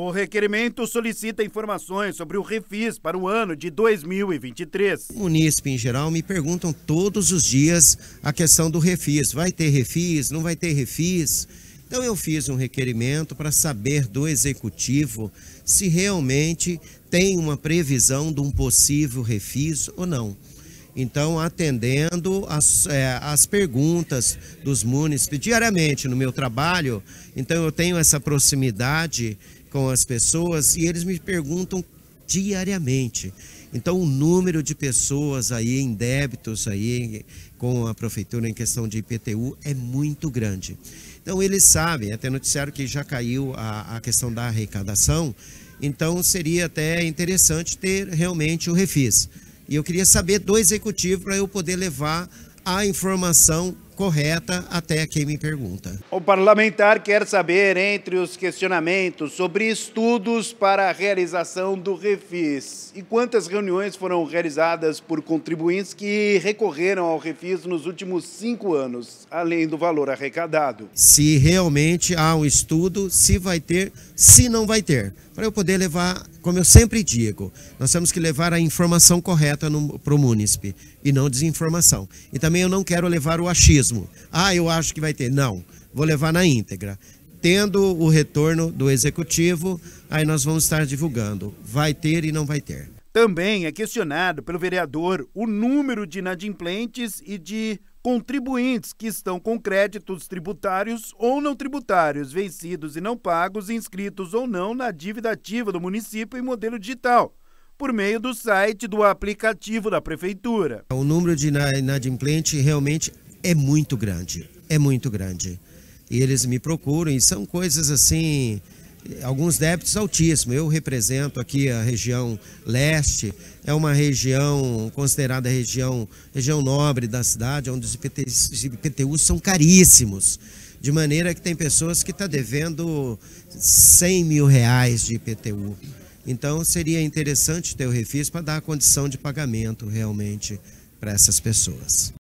O requerimento solicita informações sobre o refis para o ano de 2023. O munícipe em geral me perguntam todos os dias a questão do refis. Vai ter refis? Não vai ter refis? Então eu fiz um requerimento para saber do executivo se realmente tem uma previsão de um possível refis ou não. Então, atendendo as, é, as perguntas dos munícipes diariamente no meu trabalho, então eu tenho essa proximidade com as pessoas e eles me perguntam diariamente. Então, o número de pessoas aí em débitos aí com a prefeitura em questão de IPTU é muito grande. Então, eles sabem, até noticiaram que já caiu a, a questão da arrecadação, então seria até interessante ter realmente o refis. E eu queria saber do executivo para eu poder levar a informação correta até quem me pergunta. O parlamentar quer saber, entre os questionamentos, sobre estudos para a realização do Refis e quantas reuniões foram realizadas por contribuintes que recorreram ao Refis nos últimos cinco anos, além do valor arrecadado. Se realmente há um estudo, se vai ter, se não vai ter para eu poder levar, como eu sempre digo, nós temos que levar a informação correta para o munícipe e não desinformação. E também eu não quero levar o achismo. Ah, eu acho que vai ter. Não, vou levar na íntegra. Tendo o retorno do executivo, aí nós vamos estar divulgando. Vai ter e não vai ter. Também é questionado pelo vereador o número de inadimplentes e de contribuintes que estão com créditos tributários ou não tributários, vencidos e não pagos, inscritos ou não na dívida ativa do município em modelo digital, por meio do site do aplicativo da Prefeitura. O número de inadimplente realmente é muito grande, é muito grande. E eles me procuram e são coisas assim alguns débitos altíssimos. Eu represento aqui a região leste, é uma região considerada região, região nobre da cidade, onde os IPTUs são caríssimos. De maneira que tem pessoas que estão tá devendo 100 mil reais de IPTU. Então seria interessante ter o refis para dar a condição de pagamento realmente para essas pessoas.